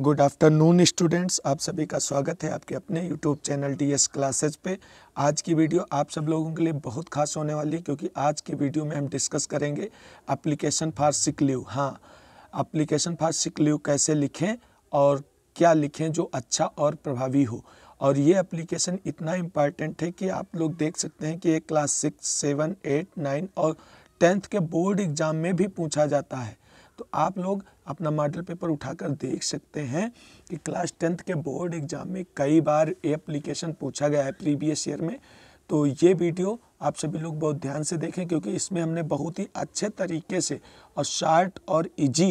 good afternoon students आप सभी का स्वागत है आपके अपने YouTube channel D S classes पे आज की वीडियो आप सब लोगों के लिए बहुत खास होने वाली है क्योंकि आज की वीडियो में हम डिस्कस करेंगे अप्लीकेशन फॉर सिक लीव हाँ अप्लीकेशन फॉर सिक लीव कैसे लिखें और क्या लिखें जो अच्छा और प्रभावी हो और ये अप्लीकेशन इतना इम्पॉर्टेंट है कि आप लोग देख सकते हैं कि ये class six seven eight nine और टेंथ के बोर्ड एग्ज़ाम में भी पूछा जाता है तो आप लोग अपना मॉडल पेपर उठाकर देख सकते हैं कि क्लास टेंथ के बोर्ड एग्जाम में कई बार ये एप्लीकेशन पूछा गया है प्रीवियस ईयर में तो ये वीडियो आप सभी लोग बहुत ध्यान से देखें क्योंकि इसमें हमने बहुत ही अच्छे तरीके से और शार्ट और इजी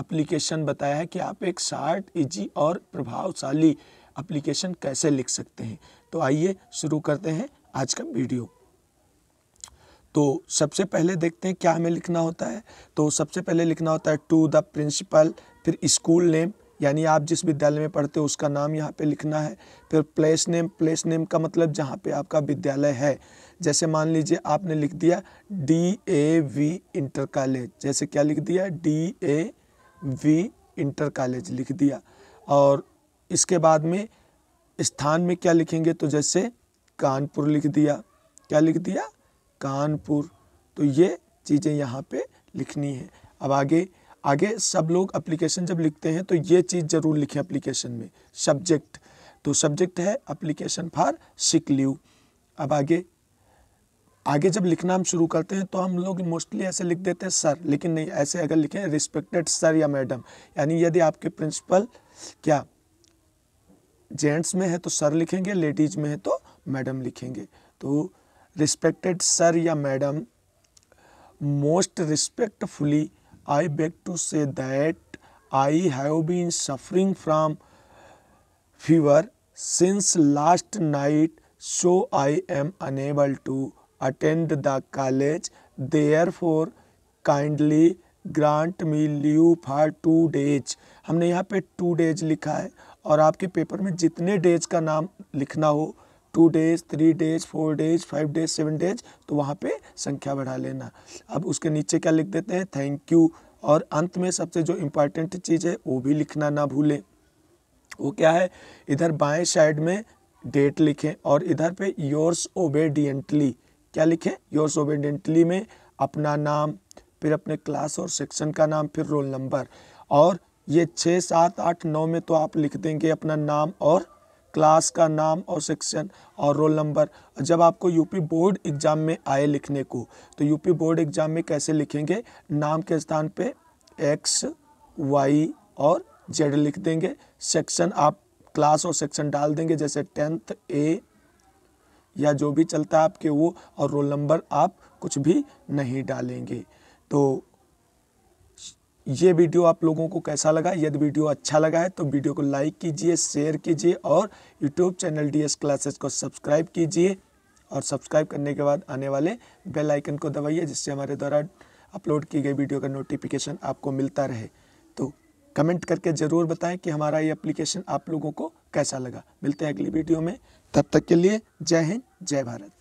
एप्लीकेशन बताया है कि आप एक शार्ट इजी और प्रभावशाली एप्लीकेशन कैसे लिख सकते हैं तो आइए शुरू करते हैं आज का वीडियो तो सबसे पहले देखते हैं क्या हमें लिखना होता है तो सबसे पहले लिखना होता है टू द प्रिंसिपल फिर स्कूल नेम यानी आप जिस विद्यालय में पढ़ते हो उसका नाम यहाँ पे लिखना है फिर प्लेस नेम प्लेस नेम का मतलब जहाँ पे आपका विद्यालय है जैसे मान लीजिए आपने लिख दिया D A V inter college जैसे क्या लिख दिया D A V inter college लिख दिया और इसके बाद में स्थान में क्या लिखेंगे तो जैसे कानपुर लिख दिया क्या लिख दिया कानपुर तो ये चीज़ें यहाँ पे लिखनी है अब आगे आगे सब लोग एप्लीकेशन जब लिखते हैं तो ये चीज़ ज़रूर लिखें एप्लीकेशन में सब्जेक्ट तो सब्जेक्ट है एप्लीकेशन फॉर सिक लीव अब आगे आगे जब लिखना हम शुरू करते हैं तो हम लोग मोस्टली ऐसे लिख देते हैं सर लेकिन नहीं ऐसे अगर लिखें रिस्पेक्टेड सर या मैडम यानी यदि आपके प्रिंसिपल क्या जेंट्स में है तो सर लिखेंगे लेडीज में है तो मैडम लिखेंगे तो रिस्पेक्टेड सर या madam most respectfully I beg to say that I have been suffering from fever since last night so I am unable to attend the college therefore kindly grant me leave for two days हमने यहाँ पे two days लिखा है और आपके paper में जितने days का नाम लिखना हो two days three days four days five days seven days तो वहाँ पे संख्या बढ़ा लेना अब उसके नीचे क्या लिख देते हैं थैंक यू और अंत में सबसे जो इम्पॉर्टेंट चीज़ है वो भी लिखना ना भूलें वो क्या है इधर बाएं साइड में डेट लिखें और इधर पे योर्स ओबेडियंटली क्या लिखें योर्स ओबेडियंटली में अपना नाम फिर अपने क्लास और सेक्शन का नाम फिर रोल नंबर और ये छः सात आठ नौ में तो आप लिख देंगे अपना नाम और क्लास का नाम और सेक्शन और रोल नंबर जब आपको यूपी बोर्ड एग्ज़ाम में आए लिखने को तो यूपी बोर्ड एग्ज़ाम में कैसे लिखेंगे नाम के स्थान पे एक्स वाई और जेड लिख देंगे सेक्शन आप क्लास और सेक्शन डाल देंगे जैसे टेंथ ए या जो भी चलता है आपके वो और रोल नंबर आप कुछ भी नहीं डालेंगे तो ये वीडियो आप लोगों को कैसा लगा यदि वीडियो अच्छा लगा है तो वीडियो को लाइक कीजिए शेयर कीजिए और यूट्यूब चैनल डी क्लासेस को सब्सक्राइब कीजिए और सब्सक्राइब करने के बाद आने वाले बेल आइकन को दबाइए जिससे हमारे द्वारा अपलोड की गई वीडियो का नोटिफिकेशन आपको मिलता रहे तो कमेंट करके ज़रूर बताएं कि हमारा ये एप्लीकेशन आप लोगों को कैसा लगा मिलते हैं अगली वीडियो में तब तक के लिए जय हिंद जय भारत